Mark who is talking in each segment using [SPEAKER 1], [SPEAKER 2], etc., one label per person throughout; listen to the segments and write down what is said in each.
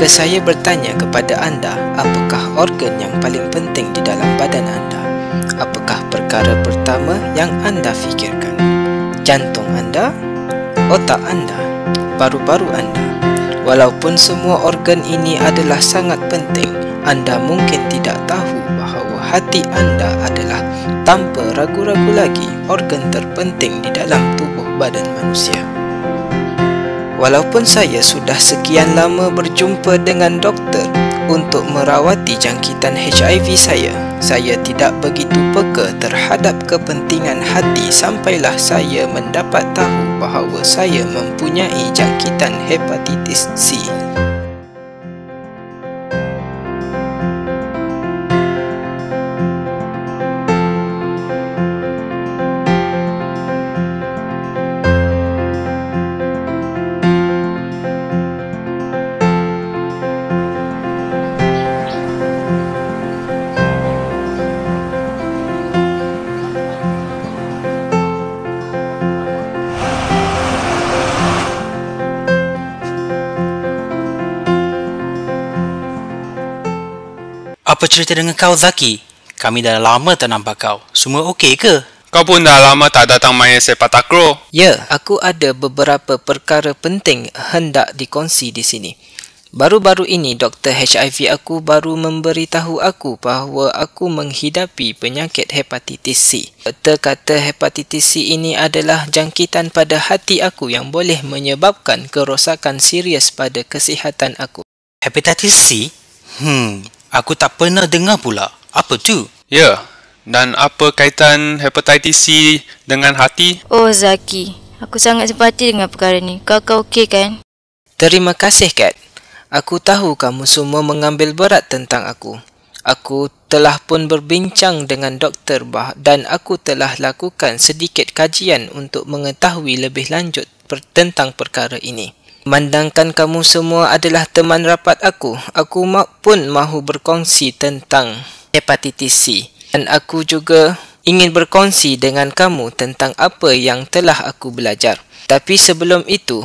[SPEAKER 1] Jika saya bertanya kepada anda, apakah organ yang paling penting di dalam badan anda? Apakah perkara pertama yang anda fikirkan? Jantung anda? Otak anda? Paru-paru anda? Walaupun semua organ ini adalah sangat penting, anda mungkin tidak tahu bahawa hati anda adalah tanpa ragu-ragu lagi organ terpenting di dalam tubuh badan manusia. Walaupun saya sudah sekian lama berjumpa dengan doktor untuk merawati jangkitan HIV saya, saya tidak begitu peka terhadap kepentingan hati sampailah saya mendapat tahu bahawa saya mempunyai jangkitan hepatitis C.
[SPEAKER 2] apa cerita dengan kau, Zaki? Kami dah lama tak nampak kau. Semua okey ke? Kau pun dah lama tak datang main sepak takro.
[SPEAKER 1] Ya, aku ada beberapa perkara penting hendak dikongsi di sini. Baru-baru ini, doktor HIV aku baru memberitahu aku bahawa aku menghidapi penyakit hepatitis C. Doktor kata hepatitis C ini adalah jangkitan pada hati aku yang boleh menyebabkan kerosakan serius pada kesihatan aku. Hepatitis C?
[SPEAKER 2] Hmm, Aku tak pernah dengar pula. Apa tu? Ya. Yeah. Dan apa kaitan hepatitis C dengan hati?
[SPEAKER 1] Oh Zaki, aku sangat simpati dengan perkara ni. Kau kau okey kan? Terima kasih Kat. Aku tahu kamu semua mengambil berat tentang aku. Aku telah pun berbincang dengan doktor bah dan aku telah lakukan sedikit kajian untuk mengetahui lebih lanjut tentang perkara ini. Mandangkan kamu semua adalah teman rapat aku, aku pun mahu berkongsi tentang hepatitis C. Dan aku juga ingin berkongsi dengan kamu tentang apa yang telah aku belajar. Tapi sebelum itu,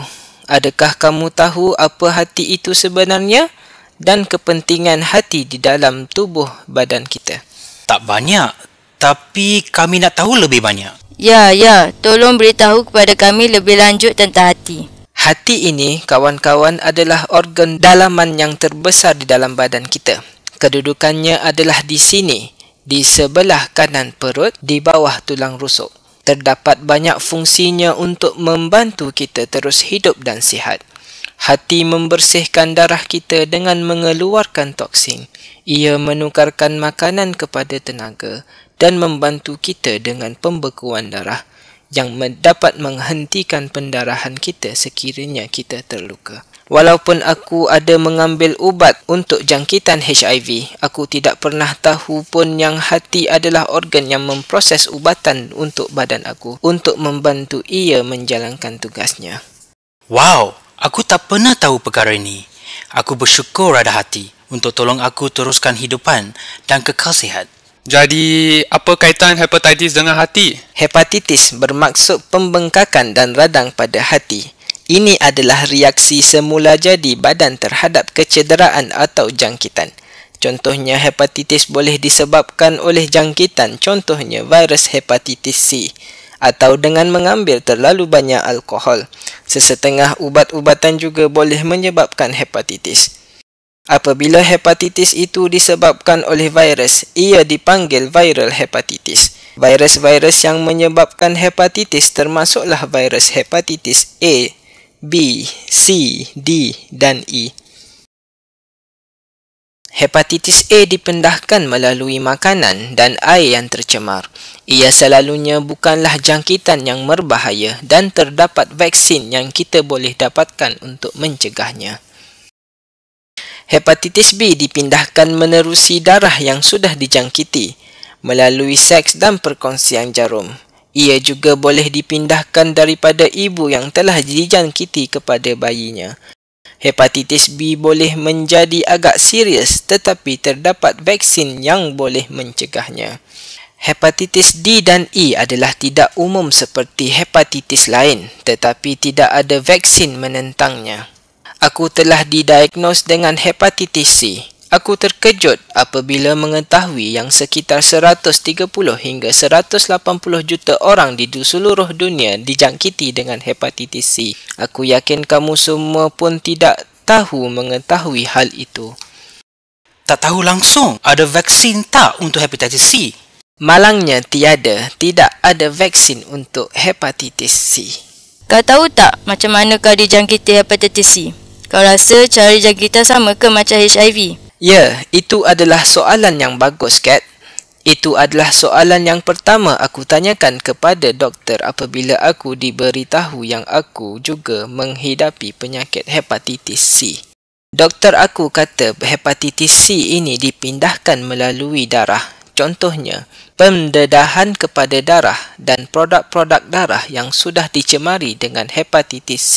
[SPEAKER 1] adakah kamu tahu apa hati itu sebenarnya dan kepentingan hati di dalam tubuh badan kita? Tak banyak, tapi kami nak tahu lebih banyak. Ya, ya, tolong beritahu kepada kami lebih lanjut tentang hati. Hati ini, kawan-kawan, adalah organ dalaman yang terbesar di dalam badan kita. Kedudukannya adalah di sini, di sebelah kanan perut, di bawah tulang rusuk. Terdapat banyak fungsinya untuk membantu kita terus hidup dan sihat. Hati membersihkan darah kita dengan mengeluarkan toksin. Ia menukarkan makanan kepada tenaga dan membantu kita dengan pembekuan darah yang dapat menghentikan pendarahan kita sekiranya kita terluka. Walaupun aku ada mengambil ubat untuk jangkitan HIV, aku tidak pernah tahu pun yang hati adalah organ yang memproses ubatan untuk badan aku untuk membantu ia menjalankan tugasnya.
[SPEAKER 2] Wow, aku tak pernah tahu perkara ini. Aku bersyukur ada hati untuk tolong aku teruskan hidupan dan kekal sihat. Jadi, apa kaitan
[SPEAKER 1] hepatitis dengan hati? Hepatitis bermaksud pembengkakan dan radang pada hati. Ini adalah reaksi semula jadi badan terhadap kecederaan atau jangkitan. Contohnya, hepatitis boleh disebabkan oleh jangkitan, contohnya virus hepatitis C atau dengan mengambil terlalu banyak alkohol. Sesetengah ubat-ubatan juga boleh menyebabkan hepatitis. Apabila hepatitis itu disebabkan oleh virus, ia dipanggil viral hepatitis. Virus-virus yang menyebabkan hepatitis termasuklah virus hepatitis A, B, C, D dan E. Hepatitis A dipendahkan melalui makanan dan air yang tercemar. Ia selalunya bukanlah jangkitan yang berbahaya dan terdapat vaksin yang kita boleh dapatkan untuk mencegahnya hepatitis B dipindahkan menerusi darah yang sudah dijangkiti melalui seks dan perkongsian jarum. Ia juga boleh dipindahkan daripada ibu yang telah dijangkiti kepada bayinya. Hepatitis B boleh menjadi agak serius tetapi terdapat vaksin yang boleh mencegahnya. Hepatitis D dan E adalah tidak umum seperti hepatitis lain tetapi tidak ada vaksin menentangnya. Aku telah didiagnos dengan hepatitis C. Aku terkejut apabila mengetahui yang sekitar 130 hingga 180 juta orang di seluruh dunia dijangkiti dengan hepatitis C. Aku yakin kamu semua pun tidak tahu mengetahui hal itu. Tak tahu langsung ada vaksin tak untuk hepatitis C? Malangnya tiada, tidak ada vaksin untuk hepatitis C. Kau tahu tak macam manakah dijangkiti hepatitis C? Kau rasa cara kita sama ke macam HIV? Ya, itu adalah soalan yang bagus, Kat. Itu adalah soalan yang pertama aku tanyakan kepada doktor apabila aku diberitahu yang aku juga menghidapi penyakit hepatitis C. Doktor aku kata hepatitis C ini dipindahkan melalui darah contohnya pendedahan kepada darah dan produk-produk darah yang sudah dicemari dengan hepatitis C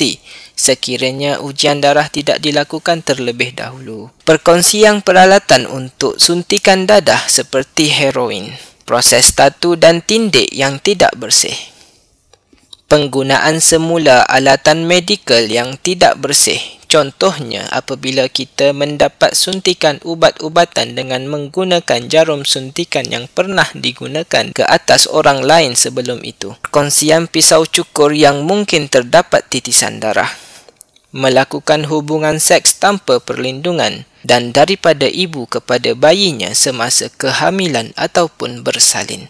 [SPEAKER 1] sekiranya ujian darah tidak dilakukan terlebih dahulu. Perkongsian peralatan untuk suntikan dadah seperti heroin, proses tatu dan tindik yang tidak bersih. Penggunaan semula alatan medikal yang tidak bersih Contohnya apabila kita mendapat suntikan ubat-ubatan dengan menggunakan jarum suntikan yang pernah digunakan ke atas orang lain sebelum itu. Kongsian pisau cukur yang mungkin terdapat titisan darah. Melakukan hubungan seks tanpa perlindungan dan daripada ibu kepada bayinya semasa kehamilan ataupun bersalin.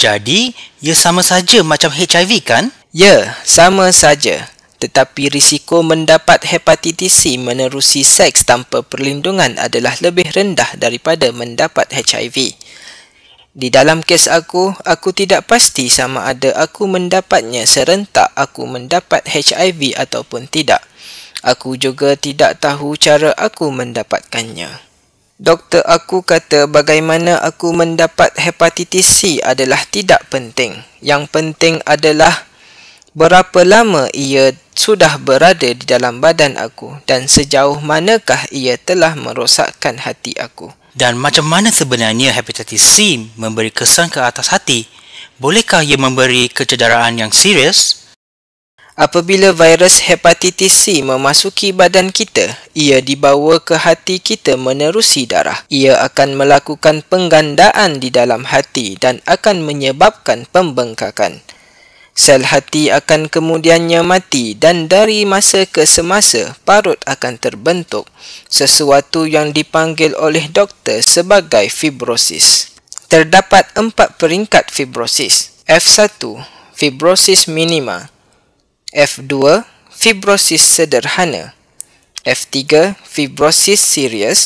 [SPEAKER 1] Jadi, ia ya sama saja macam HIV kan? Ya, sama saja. Tetapi risiko mendapat hepatitis C menerusi seks tanpa perlindungan adalah lebih rendah daripada mendapat HIV. Di dalam kes aku, aku tidak pasti sama ada aku mendapatnya serentak aku mendapat HIV ataupun tidak. Aku juga tidak tahu cara aku mendapatkannya. Doktor aku kata bagaimana aku mendapat hepatitis C adalah tidak penting. Yang penting adalah berapa lama ia sudah berada di dalam badan aku dan sejauh manakah ia telah merosakkan hati aku.
[SPEAKER 2] Dan macam mana sebenarnya hepatitis C memberi kesan ke atas hati? Bolehkah ia memberi kecederaan yang serius?
[SPEAKER 1] Apabila virus hepatitis C memasuki badan kita, ia dibawa ke hati kita menerusi darah. Ia akan melakukan penggandaan di dalam hati dan akan menyebabkan pembengkakan. Sel hati akan kemudiannya mati dan dari masa ke semasa parut akan terbentuk sesuatu yang dipanggil oleh doktor sebagai fibrosis. Terdapat empat peringkat fibrosis. F1, fibrosis minima. F2, fibrosis sederhana. F3, fibrosis serius.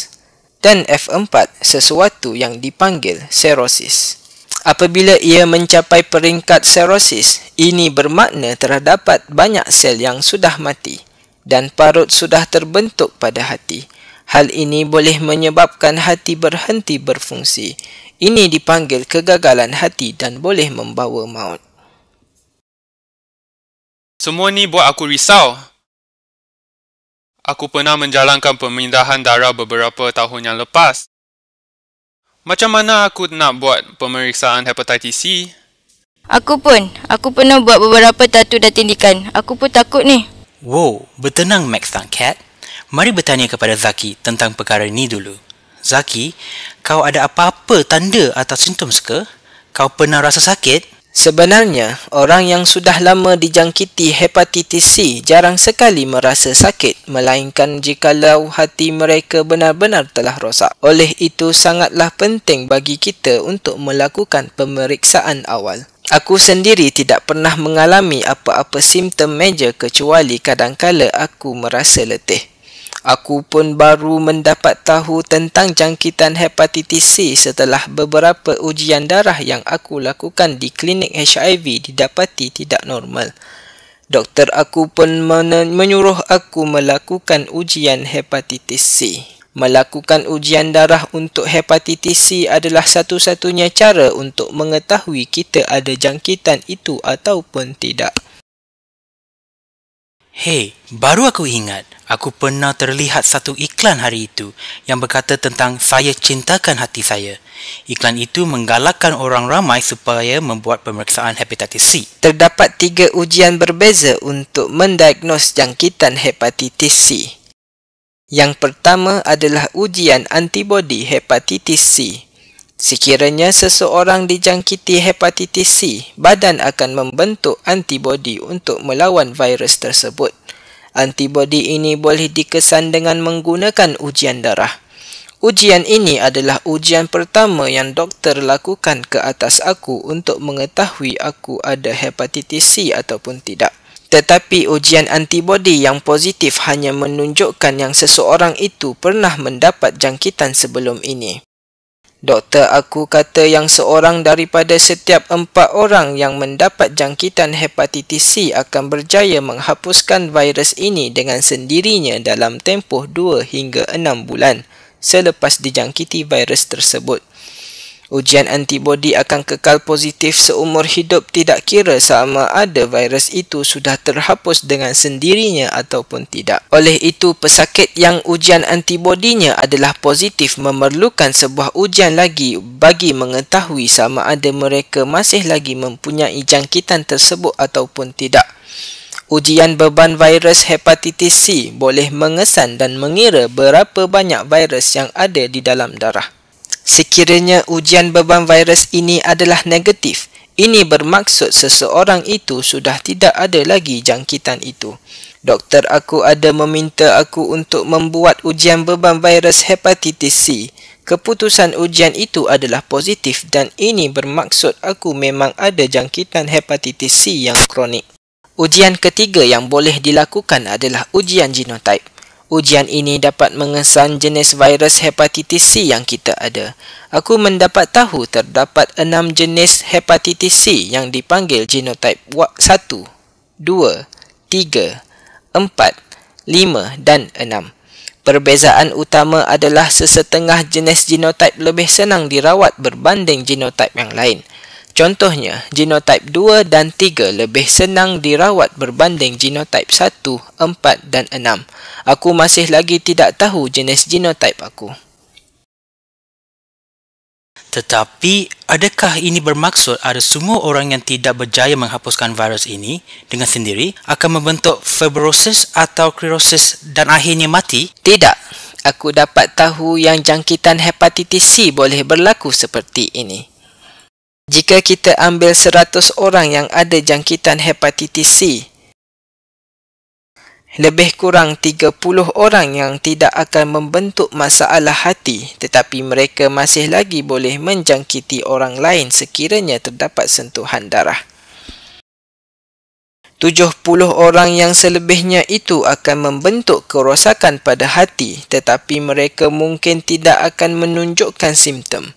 [SPEAKER 1] Dan F4, sesuatu yang dipanggil serosis. Apabila ia mencapai peringkat serosis, ini bermakna terdapat banyak sel yang sudah mati dan parut sudah terbentuk pada hati. Hal ini boleh menyebabkan hati berhenti berfungsi. Ini dipanggil kegagalan hati dan boleh membawa maut.
[SPEAKER 2] Semua ni buat aku risau. Aku pernah menjalankan pemindahan darah beberapa tahun yang lepas. Macam mana aku nak buat pemeriksaan hepatitis C?
[SPEAKER 1] Aku pun. Aku pernah buat beberapa tatu dan tindikan. Aku pun takut ni.
[SPEAKER 2] Wow, bertenang Max Cat. Mari bertanya kepada Zaki tentang perkara ni dulu. Zaki,
[SPEAKER 1] kau ada apa-apa tanda atau simptom ke? Kau pernah rasa sakit? Sebenarnya, orang yang sudah lama dijangkiti hepatitis C jarang sekali merasa sakit melainkan jikalau hati mereka benar-benar telah rosak. Oleh itu, sangatlah penting bagi kita untuk melakukan pemeriksaan awal. Aku sendiri tidak pernah mengalami apa-apa simptom major kecuali kadang-kala aku merasa letih. Aku pun baru mendapat tahu tentang jangkitan hepatitis C setelah beberapa ujian darah yang aku lakukan di klinik HIV didapati tidak normal. Doktor aku pun menyuruh aku melakukan ujian hepatitis C. Melakukan ujian darah untuk hepatitis C adalah satu-satunya cara untuk mengetahui kita ada jangkitan itu ataupun tidak.
[SPEAKER 2] Hei, baru aku ingat, aku pernah terlihat satu iklan hari itu yang berkata tentang saya cintakan hati saya. Iklan itu menggalakkan orang ramai supaya membuat pemeriksaan
[SPEAKER 1] hepatitis C. Terdapat tiga ujian berbeza untuk mendiagnos jangkitan hepatitis C. Yang pertama adalah ujian antibodi hepatitis C. Sekiranya seseorang dijangkiti hepatitis C, badan akan membentuk antibodi untuk melawan virus tersebut. Antibodi ini boleh dikesan dengan menggunakan ujian darah. Ujian ini adalah ujian pertama yang doktor lakukan ke atas aku untuk mengetahui aku ada hepatitis C ataupun tidak. Tetapi ujian antibodi yang positif hanya menunjukkan yang seseorang itu pernah mendapat jangkitan sebelum ini. Doktor aku kata yang seorang daripada setiap empat orang yang mendapat jangkitan hepatitis C akan berjaya menghapuskan virus ini dengan sendirinya dalam tempoh dua hingga enam bulan selepas dijangkiti virus tersebut. Ujian antibodi akan kekal positif seumur hidup tidak kira sama ada virus itu sudah terhapus dengan sendirinya ataupun tidak. Oleh itu, pesakit yang ujian antibodinya adalah positif memerlukan sebuah ujian lagi bagi mengetahui sama ada mereka masih lagi mempunyai jangkitan tersebut ataupun tidak. Ujian beban virus hepatitis C boleh mengesan dan mengira berapa banyak virus yang ada di dalam darah. Sekiranya ujian beban virus ini adalah negatif, ini bermaksud seseorang itu sudah tidak ada lagi jangkitan itu. Doktor aku ada meminta aku untuk membuat ujian beban virus hepatitis C. Keputusan ujian itu adalah positif dan ini bermaksud aku memang ada jangkitan hepatitis C yang kronik. Ujian ketiga yang boleh dilakukan adalah ujian genotype. Ujian ini dapat mengesan jenis virus hepatitis C yang kita ada. Aku mendapat tahu terdapat enam jenis hepatitis C yang dipanggil genotip 1, 2, 3, 4, 5 dan 6. Perbezaan utama adalah sesetengah jenis genotip lebih senang dirawat berbanding genotip yang lain – Contohnya, genotip 2 dan 3 lebih senang dirawat berbanding genotip 1, 4 dan 6. Aku masih lagi tidak tahu jenis genotip aku.
[SPEAKER 2] Tetapi, adakah ini bermaksud ada semua orang yang tidak berjaya menghapuskan virus ini dengan sendiri akan membentuk fibrosis atau klerosis
[SPEAKER 1] dan akhirnya mati? Tidak. Aku dapat tahu yang jangkitan hepatitis C boleh berlaku seperti ini. Jika kita ambil 100 orang yang ada jangkitan hepatitis C, lebih kurang 30 orang yang tidak akan membentuk masalah hati tetapi mereka masih lagi boleh menjangkiti orang lain sekiranya terdapat sentuhan darah. 70 orang yang selebihnya itu akan membentuk kerosakan pada hati tetapi mereka mungkin tidak akan menunjukkan simptom.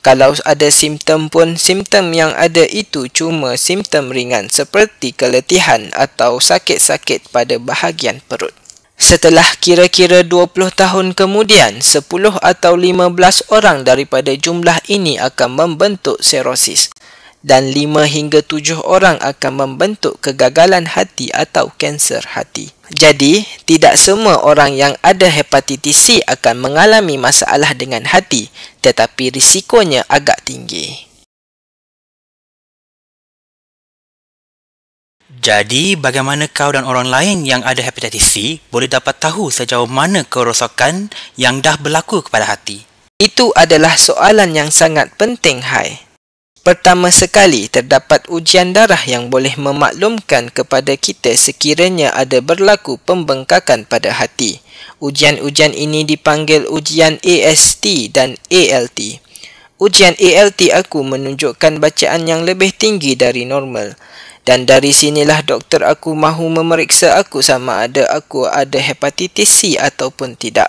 [SPEAKER 1] Kalau ada simptom pun, simptom yang ada itu cuma simptom ringan seperti keletihan atau sakit-sakit pada bahagian perut. Setelah kira-kira 20 tahun kemudian, 10 atau 15 orang daripada jumlah ini akan membentuk serosis dan 5 hingga 7 orang akan membentuk kegagalan hati atau kanser hati. Jadi, tidak semua orang yang ada hepatitis C akan mengalami masalah dengan hati, tetapi risikonya agak tinggi.
[SPEAKER 2] Jadi, bagaimana kau dan orang lain yang ada hepatitis C boleh dapat tahu sejauh mana kerosakan yang dah berlaku kepada hati?
[SPEAKER 1] Itu adalah soalan yang sangat penting, Hai. Pertama sekali, terdapat ujian darah yang boleh memaklumkan kepada kita sekiranya ada berlaku pembengkakan pada hati. Ujian-ujian ini dipanggil ujian AST dan ALT. Ujian ALT aku menunjukkan bacaan yang lebih tinggi dari normal. Dan dari sinilah doktor aku mahu memeriksa aku sama ada aku ada hepatitis C ataupun tidak.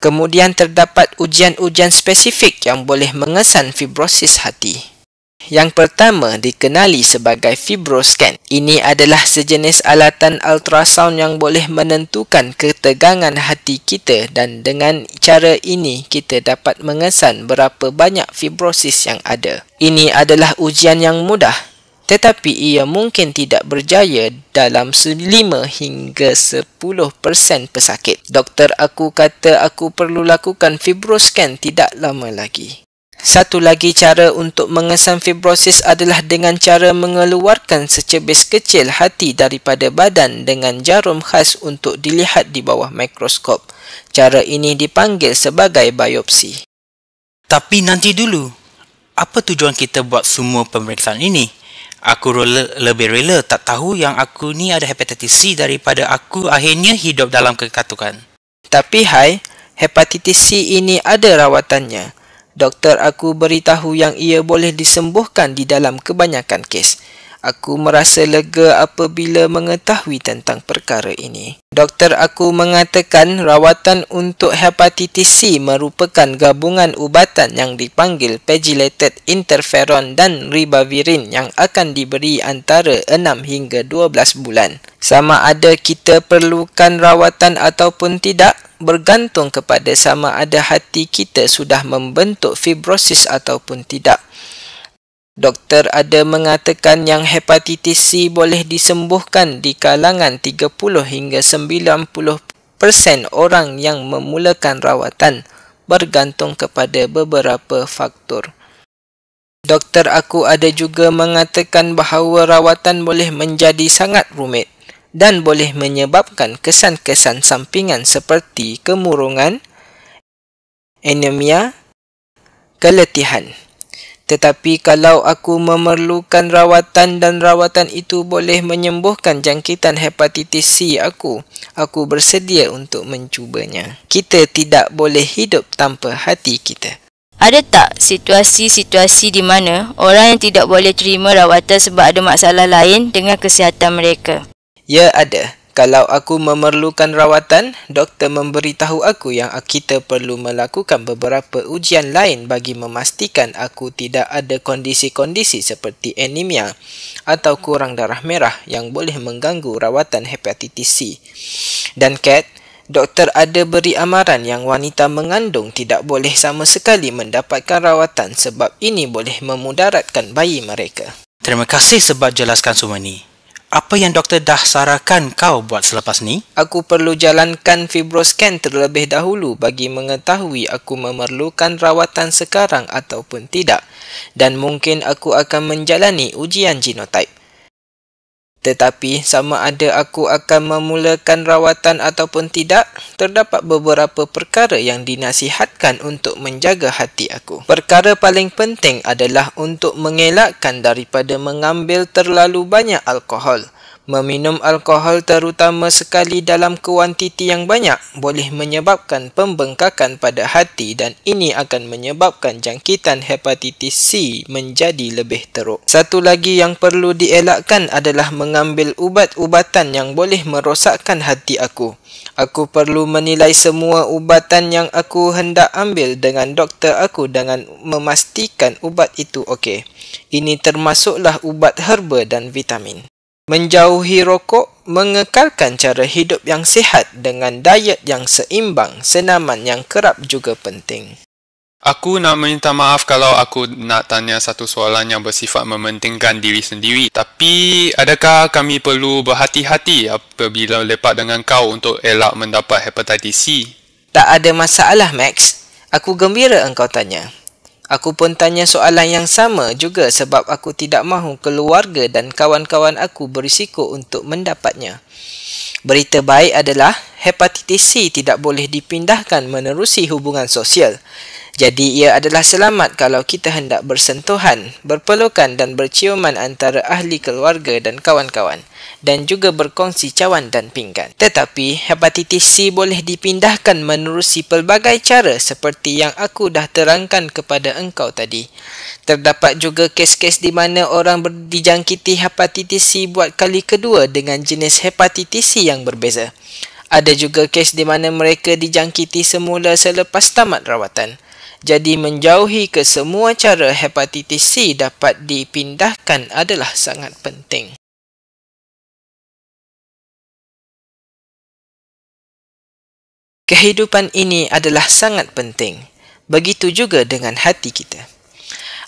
[SPEAKER 1] Kemudian terdapat ujian-ujian spesifik yang boleh mengesan fibrosis hati. Yang pertama dikenali sebagai fibroscan. Ini adalah sejenis alatan ultrasound yang boleh menentukan ketegangan hati kita dan dengan cara ini kita dapat mengesan berapa banyak fibrosis yang ada. Ini adalah ujian yang mudah tetapi ia mungkin tidak berjaya dalam 5 hingga 10% pesakit. Doktor aku kata aku perlu lakukan fibroscan tidak lama lagi. Satu lagi cara untuk mengesan fibrosis adalah dengan cara mengeluarkan secebis kecil hati daripada badan dengan jarum khas untuk dilihat di bawah mikroskop. Cara ini dipanggil sebagai biopsi.
[SPEAKER 2] Tapi nanti dulu, apa tujuan kita buat semua pemeriksaan ini? Aku rela, lebih rela tak tahu yang aku ni ada hepatitis C daripada aku akhirnya hidup dalam kekatukan.
[SPEAKER 1] Tapi hai, hepatitis C ini ada rawatannya. Doktor aku beritahu yang ia boleh disembuhkan di dalam kebanyakan kes. Aku merasa lega apabila mengetahui tentang perkara ini. Doktor aku mengatakan rawatan untuk hepatitis C merupakan gabungan ubatan yang dipanggil pegylated interferon dan ribavirin yang akan diberi antara 6 hingga 12 bulan. Sama ada kita perlukan rawatan ataupun tidak, bergantung kepada sama ada hati kita sudah membentuk fibrosis ataupun tidak. Doktor ada mengatakan yang hepatitis C boleh disembuhkan di kalangan 30 hingga 90% orang yang memulakan rawatan bergantung kepada beberapa faktor. Doktor aku ada juga mengatakan bahawa rawatan boleh menjadi sangat rumit dan boleh menyebabkan kesan-kesan sampingan seperti kemurungan, anemia, keletihan. Tetapi kalau aku memerlukan rawatan dan rawatan itu boleh menyembuhkan jangkitan hepatitis C aku, aku bersedia untuk mencubanya. Kita tidak boleh hidup tanpa hati kita. Ada tak situasi-situasi di mana orang yang tidak boleh terima rawatan sebab ada masalah lain dengan kesihatan mereka? Ya, ada. Kalau aku memerlukan rawatan, doktor memberitahu aku yang kita perlu melakukan beberapa ujian lain bagi memastikan aku tidak ada kondisi-kondisi seperti anemia atau kurang darah merah yang boleh mengganggu rawatan hepatitis C. Dan Kat, doktor ada beri amaran yang wanita mengandung tidak boleh sama sekali mendapatkan rawatan sebab ini boleh memudaratkan bayi mereka.
[SPEAKER 2] Terima kasih sebab jelaskan semua ini apa yang doktor dah sarankan kau buat selepas ni?
[SPEAKER 1] Aku perlu jalankan fibroscan terlebih dahulu bagi mengetahui aku memerlukan rawatan sekarang ataupun tidak dan mungkin aku akan menjalani ujian genotype. Tetapi sama ada aku akan memulakan rawatan ataupun tidak, terdapat beberapa perkara yang dinasihatkan untuk menjaga hati aku. Perkara paling penting adalah untuk mengelakkan daripada mengambil terlalu banyak alkohol. Meminum alkohol terutama sekali dalam kuantiti yang banyak boleh menyebabkan pembengkakan pada hati dan ini akan menyebabkan jangkitan hepatitis C menjadi lebih teruk. Satu lagi yang perlu dielakkan adalah mengambil ubat-ubatan yang boleh merosakkan hati aku. Aku perlu menilai semua ubatan yang aku hendak ambil dengan doktor aku dengan memastikan ubat itu okey. Ini termasuklah ubat herba dan vitamin. Menjauhi rokok, mengekalkan cara hidup yang sihat dengan diet yang seimbang, senaman yang kerap juga penting.
[SPEAKER 2] Aku nak minta maaf kalau aku nak tanya satu soalan yang bersifat mementingkan diri sendiri. Tapi adakah kami perlu berhati-hati apabila lepak dengan kau untuk elak
[SPEAKER 1] mendapat hepatitis C? Tak ada masalah, Max. Aku gembira engkau tanya. Aku pun tanya soalan yang sama juga sebab aku tidak mahu keluarga dan kawan-kawan aku berisiko untuk mendapatnya. Berita baik adalah hepatitis C tidak boleh dipindahkan menerusi hubungan sosial. Jadi ia adalah selamat kalau kita hendak bersentuhan, berpelukan dan berciuman antara ahli keluarga dan kawan-kawan dan juga berkongsi cawan dan pinggan. Tetapi hepatitis C boleh dipindahkan menerusi pelbagai cara seperti yang aku dah terangkan kepada engkau tadi. Terdapat juga kes-kes di mana orang ber- dijangkiti hepatitis C buat kali kedua dengan jenis hepatitis C yang berbeza. Ada juga kes di mana mereka dijangkiti semula selepas tamat rawatan. Jadi menjauhi ke semua cara hepatitis C dapat dipindahkan adalah sangat penting. Kehidupan ini adalah sangat penting. Begitu juga dengan hati kita.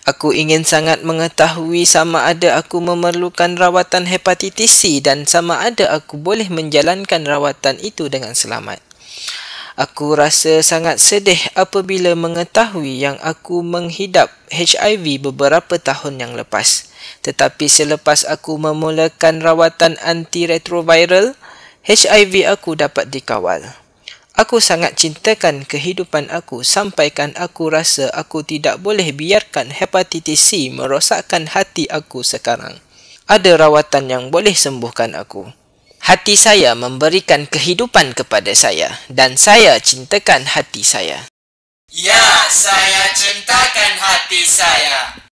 [SPEAKER 1] Aku ingin sangat mengetahui sama ada aku memerlukan rawatan hepatitis C dan sama ada aku boleh menjalankan rawatan itu dengan selamat. Aku rasa sangat sedih apabila mengetahui yang aku menghidap HIV beberapa tahun yang lepas. Tetapi selepas aku memulakan rawatan antiretroviral, HIV aku dapat dikawal. Aku sangat cintakan kehidupan aku sampaikan aku rasa aku tidak boleh biarkan hepatitis C merosakkan hati aku sekarang. Ada rawatan yang boleh sembuhkan aku. Hati saya memberikan kehidupan kepada saya dan saya cintakan hati saya. Ya, saya cintakan
[SPEAKER 2] hati saya.